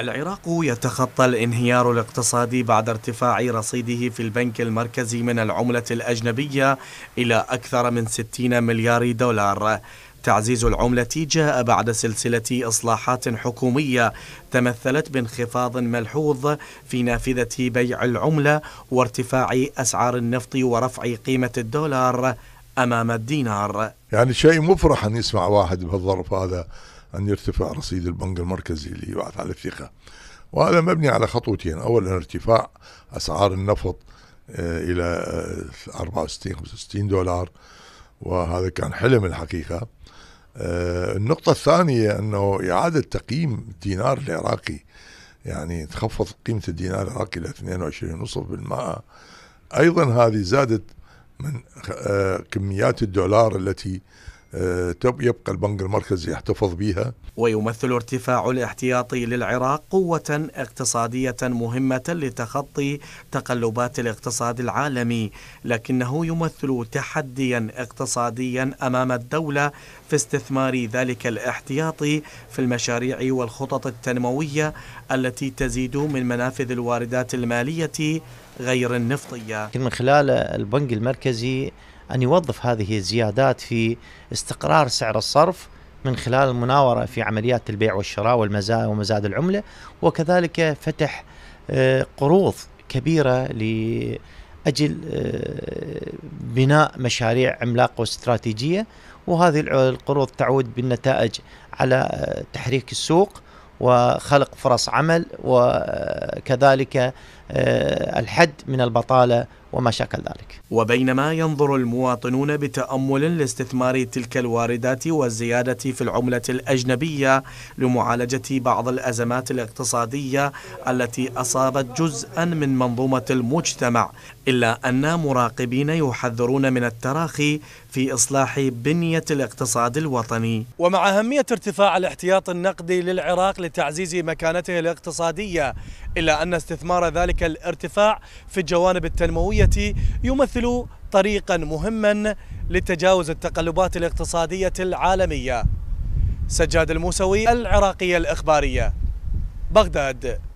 العراق يتخطى الانهيار الاقتصادي بعد ارتفاع رصيده في البنك المركزي من العملة الأجنبية إلى أكثر من 60 مليار دولار تعزيز العملة جاء بعد سلسلة إصلاحات حكومية تمثلت بانخفاض ملحوظ في نافذة بيع العملة وارتفاع أسعار النفط ورفع قيمة الدولار أمام الدينار يعني شيء مفرح أن يسمع واحد بهالظرف هذا أن يرتفع رصيد البنك المركزي ليبعث على الثقة وهذا مبني على خطوتين أولا ارتفاع أسعار النفط آه، إلى 64 آه، 65 دولار وهذا كان حلم الحقيقة آه، النقطة الثانية أنه إعادة تقييم الدينار العراقي يعني تخفض قيمة الدينار العراقي إلى 22.5% أيضا هذه زادت من كميات الدولار التي آه، يبقى البنك المركزي يحتفظ بها ويمثل ارتفاع الاحتياطي للعراق قوة اقتصادية مهمة لتخطي تقلبات الاقتصاد العالمي لكنه يمثل تحديا اقتصاديا أمام الدولة في استثمار ذلك الاحتياط في المشاريع والخطط التنموية التي تزيد من منافذ الواردات المالية غير النفطية من خلال البنك المركزي أن يوظف هذه الزيادات في استقرار سعر الصرف من خلال المناورة في عمليات البيع والشراء والمزاد ومزاد العملة وكذلك فتح آه، قروض كبيرة لأجل آه، بناء مشاريع عملاقة واستراتيجية وهذه القروض تعود بالنتائج على آه، تحريك السوق وخلق فرص عمل وكذلك آه، الحد من البطاله وما شكل ذلك. وبينما ينظر المواطنون بتامل لاستثمار تلك الواردات والزياده في العمله الاجنبيه لمعالجه بعض الازمات الاقتصاديه التي اصابت جزءا من منظومه المجتمع، الا ان مراقبين يحذرون من التراخي في اصلاح بنيه الاقتصاد الوطني. ومع اهميه ارتفاع الاحتياط النقدي للعراق لتعزيز مكانته الاقتصاديه، الا ان استثمار ذلك ذلك الارتفاع في الجوانب التنموية يمثل طريقا مهما لتجاوز التقلبات الاقتصادية العالمية سجاد الموسوي العراقية الإخبارية بغداد